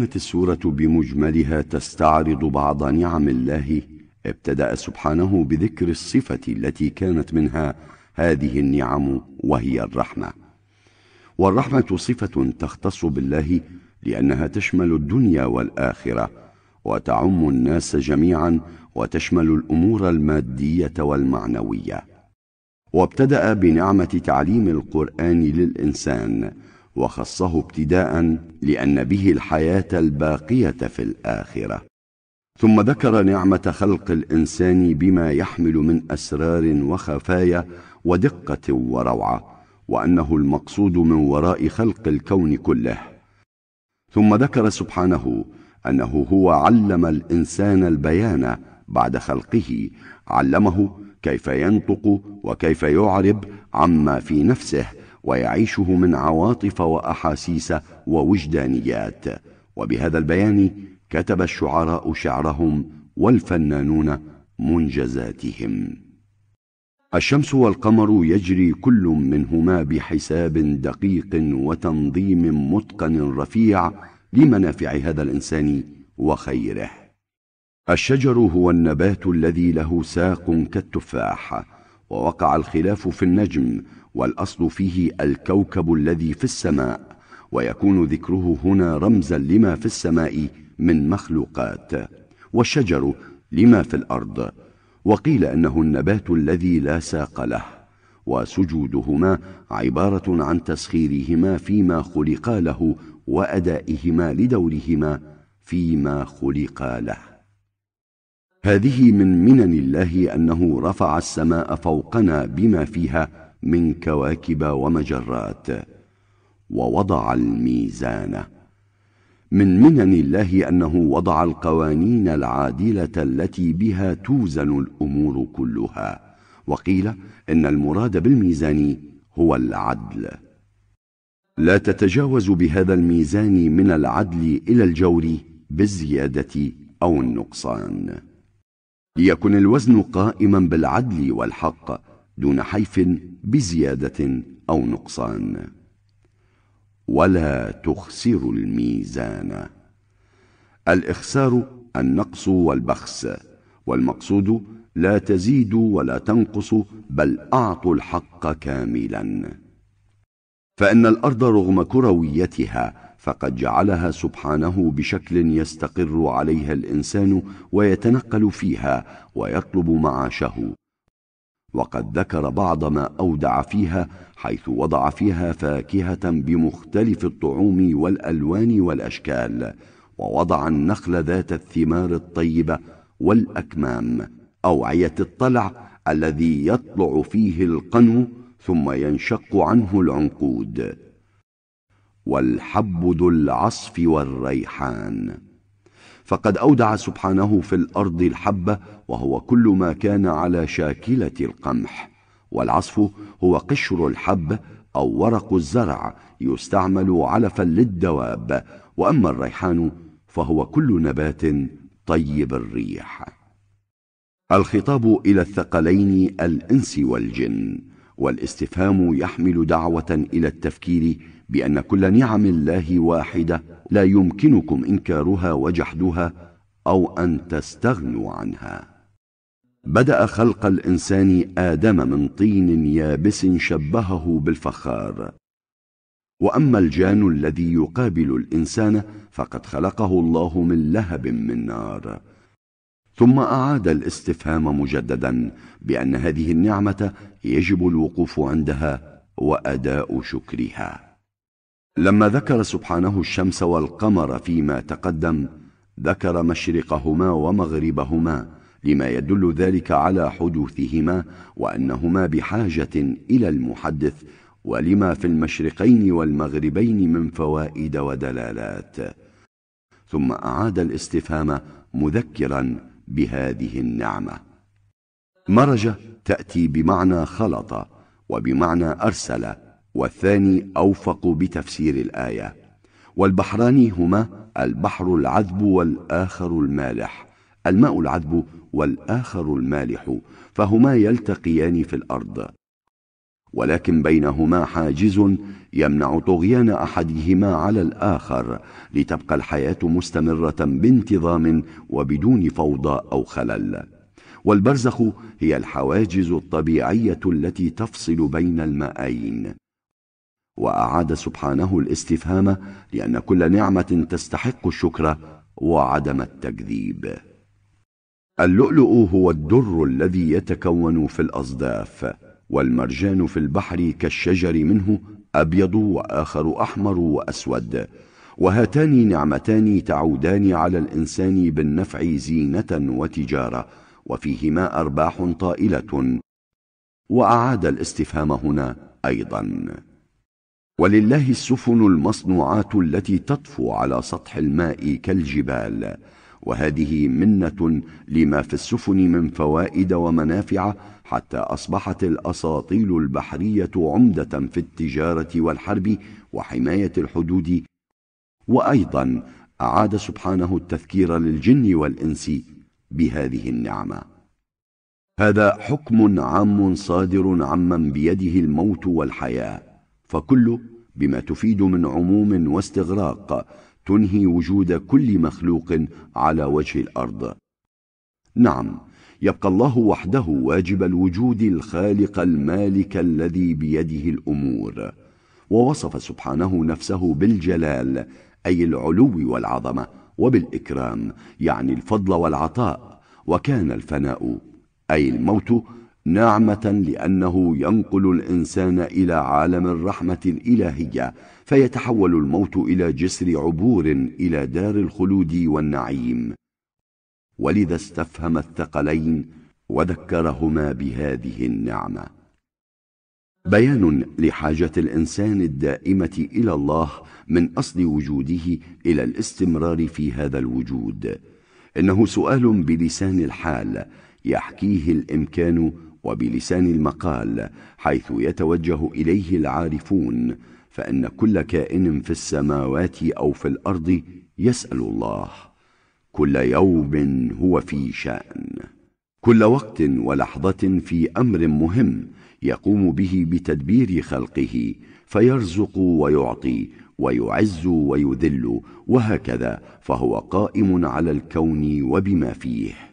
كانت السورة بمجملها تستعرض بعض نعم الله ابتدأ سبحانه بذكر الصفة التي كانت منها هذه النعم وهي الرحمة والرحمة صفة تختص بالله لأنها تشمل الدنيا والآخرة وتعم الناس جميعا وتشمل الأمور المادية والمعنوية وابتدأ بنعمة تعليم القرآن للإنسان وخصه ابتداء لأن به الحياة الباقية في الآخرة ثم ذكر نعمة خلق الإنسان بما يحمل من أسرار وخفايا ودقة وروعة وأنه المقصود من وراء خلق الكون كله ثم ذكر سبحانه أنه هو علم الإنسان البيان بعد خلقه علمه كيف ينطق وكيف يعرب عما في نفسه ويعيشه من عواطف وأحاسيس ووجدانيات وبهذا البيان كتب الشعراء شعرهم والفنانون منجزاتهم الشمس والقمر يجري كل منهما بحساب دقيق وتنظيم متقن رفيع لمنافع هذا الإنسان وخيره الشجر هو النبات الذي له ساق كالتفاح ووقع الخلاف في النجم والأصل فيه الكوكب الذي في السماء ويكون ذكره هنا رمزا لما في السماء من مخلوقات والشجر لما في الأرض وقيل أنه النبات الذي لا ساق له وسجودهما عبارة عن تسخيرهما فيما خلقا له وأدائهما لدورهما فيما خلقا له هذه من منن الله أنه رفع السماء فوقنا بما فيها من كواكب ومجرات ووضع الميزان من منن الله أنه وضع القوانين العادلة التي بها توزن الأمور كلها وقيل إن المراد بالميزان هو العدل لا تتجاوز بهذا الميزان من العدل إلى الجور بالزيادة أو النقصان ليكن الوزن قائما بالعدل والحق دون حيف بزيادة أو نقصان ولا تخسر الميزان الإخسار النقص والبخس والمقصود لا تزيد ولا تنقص بل أعطوا الحق كاملا فإن الأرض رغم كرويتها فقد جعلها سبحانه بشكل يستقر عليها الإنسان ويتنقل فيها ويطلب معاشه وقد ذكر بعض ما أودع فيها حيث وضع فيها فاكهة بمختلف الطعوم والألوان والأشكال ووضع النخل ذات الثمار الطيبة والأكمام أوعية الطلع الذي يطلع فيه القنو ثم ينشق عنه العنقود والحب ذو العصف والريحان فقد أودع سبحانه في الأرض الحبة وهو كل ما كان على شاكلة القمح والعصف هو قشر الحب أو ورق الزرع يستعمل علفا للدواب وأما الريحان فهو كل نبات طيب الريح الخطاب إلى الثقلين الإنس والجن والاستفهام يحمل دعوة إلى التفكير بأن كل نعم الله واحدة لا يمكنكم إنكارها وجحدها أو أن تستغنوا عنها بدأ خلق الإنسان آدم من طين يابس شبهه بالفخار وأما الجان الذي يقابل الإنسان فقد خلقه الله من لهب من نار ثم أعاد الاستفهام مجددا بأن هذه النعمة يجب الوقوف عندها وأداء شكرها لما ذكر سبحانه الشمس والقمر فيما تقدم ذكر مشرقهما ومغربهما لما يدل ذلك على حدوثهما وأنهما بحاجة إلى المحدث ولما في المشرقين والمغربين من فوائد ودلالات ثم أعاد الاستفهام مذكرا بهذه النعمة مرج تأتي بمعنى خلط وبمعنى أرسل والثاني أوفق بتفسير الآية والبحران هما البحر العذب والآخر المالح الماء العذب والآخر المالح فهما يلتقيان في الأرض ولكن بينهما حاجز يمنع طغيان احدهما على الاخر لتبقى الحياه مستمره بانتظام وبدون فوضى او خلل والبرزخ هي الحواجز الطبيعيه التي تفصل بين المائين واعاد سبحانه الاستفهام لان كل نعمه تستحق الشكر وعدم التكذيب اللؤلؤ هو الدر الذي يتكون في الاصداف والمرجان في البحر كالشجر منه أبيض وآخر أحمر وأسود وهاتان نعمتان تعودان على الإنسان بالنفع زينة وتجارة وفيهما أرباح طائلة وأعاد الاستفهام هنا أيضا ولله السفن المصنوعات التي تطفو على سطح الماء كالجبال وهذه منة لما في السفن من فوائد ومنافع حتى أصبحت الأساطيل البحرية عمدة في التجارة والحرب وحماية الحدود وأيضا أعاد سبحانه التذكير للجن والإنس بهذه النعمة هذا حكم عام صادر عمن بيده الموت والحياة فكل بما تفيد من عموم واستغراق تنهي وجود كل مخلوق على وجه الأرض نعم يبقى الله وحده واجب الوجود الخالق المالك الذي بيده الأمور ووصف سبحانه نفسه بالجلال أي العلو والعظمة وبالإكرام يعني الفضل والعطاء وكان الفناء أي الموت نعمة لأنه ينقل الإنسان إلى عالم الرحمة الإلهية فيتحول الموت إلى جسر عبور إلى دار الخلود والنعيم ولذا استفهم الثقلين وذكرهما بهذه النعمة بيان لحاجة الإنسان الدائمة إلى الله من أصل وجوده إلى الاستمرار في هذا الوجود إنه سؤال بلسان الحال يحكيه الإمكان وبلسان المقال حيث يتوجه إليه العارفون فإن كل كائن في السماوات أو في الأرض يسأل الله كل يوم هو في شأن كل وقت ولحظة في أمر مهم يقوم به بتدبير خلقه فيرزق ويعطي ويعز ويذل وهكذا فهو قائم على الكون وبما فيه